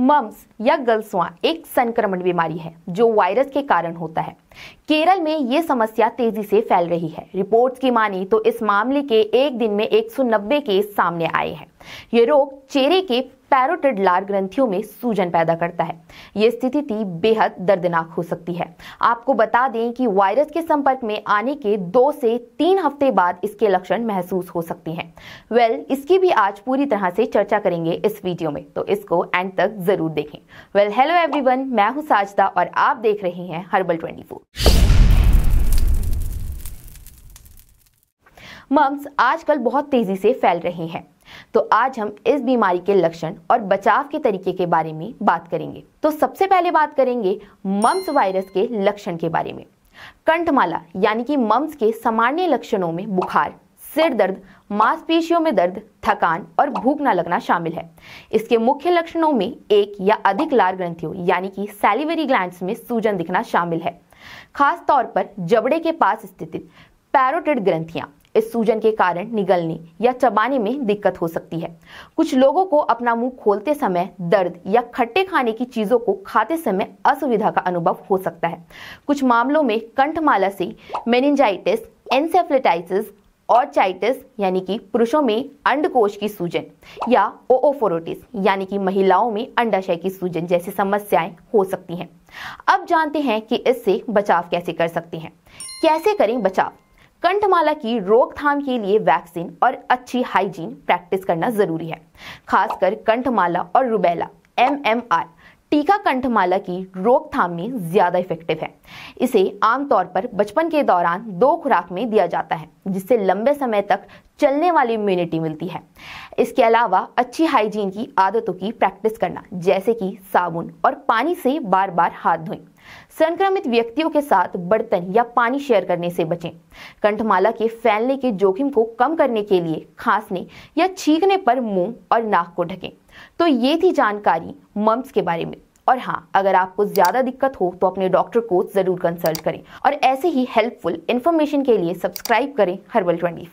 Mums या गलसुआ एक संक्रमण बीमारी है जो वायरस के कारण होता है केरल में ये समस्या तेजी से फैल रही है रिपोर्ट्स की मानी तो इस मामले के एक दिन में 190 केस सामने आए हैं ये रोग चेहरे के पैरोटिड लार ग्रंथियों में सूजन पैदा करता है ये स्थिति बेहद दर्दनाक हो सकती है आपको बता दें कि वायरस के संपर्क में आने के दो से तीन हफ्ते बाद इसके लक्षण महसूस हो सकते हैं। वेल well, इसकी भी आज पूरी तरह से चर्चा करेंगे इस वीडियो में तो इसको एंड तक जरूर देखें वेल हेलो एवरी मैं हूँ साजदा और आप देख रहे हैं हर्बल ट्वेंटी मम्स आजकल बहुत तेजी से फैल रहे हैं तो आज हम इस बीमारी के लक्षण और बचाव के तरीके के बारे में बात करेंगे तो सबसे पहले बात करेंगे मम्स वायरस के लक्षण के बारे में कंठमाला यानी कि मम्स के सामान्य लक्षणों में बुखार सिर दर्द मांसपेशियों में दर्द थकान और भूख न लगना शामिल है इसके मुख्य लक्षणों में एक या अधिक लार ग्रंथियों यानी कि सैलिवरी ग्लैंड में सूजन दिखना शामिल है खास तौर पर जबड़े के पास स्थित पैरोटिड ग्रंथियां इस सूजन के कारण निगलने या चबाने में दिक्कत हो सकती है कुछ लोगों को अपना मुंह खोलते समय दर्द या खट्टे खाने की चीजों को खाते समय असुविधा का अनुभव हो सकता है कुछ मामलों में कंठमाला से मेनिंजाइटिस एनसेफ्लेटाइटिस और चाइटिस यानी कि पुरुषों में अंडकोश की सूजन या ओओफोरोटिस यानी कि महिलाओं में अंडाशय की सूजन जैसी समस्याएं हो सकती हैं अब जानते हैं कि इससे बचाव कैसे कर सकते हैं कैसे करें बचाव कंठमाला की रोकथाम के लिए वैक्सीन और अच्छी हाइजीन प्रैक्टिस करना जरूरी है खासकर कंठमाला और रुबेला एम एम आर टीका कंठमाला की रोकथाम में ज़्यादा इफेक्टिव है इसे आमतौर पर बचपन के दौरान दो खुराक में दिया जाता है जिससे लंबे समय तक चलने वाली इम्यूनिटी मिलती है इसके अलावा अच्छी हाइजीन की आदतों की प्रैक्टिस करना जैसे कि साबुन और पानी से बार बार हाथ धोएं संक्रमित व्यक्तियों के साथ बर्तन या पानी शेयर करने से बचें कंठमाला के फैलने के जोखिम को कम करने के लिए खांसने या छींकने पर मुंह और नाक को ढकें तो ये थी जानकारी मम्स के बारे में और हाँ अगर आपको ज़्यादा दिक्कत हो तो अपने डॉक्टर को ज़रूर कंसल्ट करें और ऐसे ही हेल्पफुल इन्फॉर्मेशन के लिए सब्सक्राइब करें हर्बल ट्वेंटी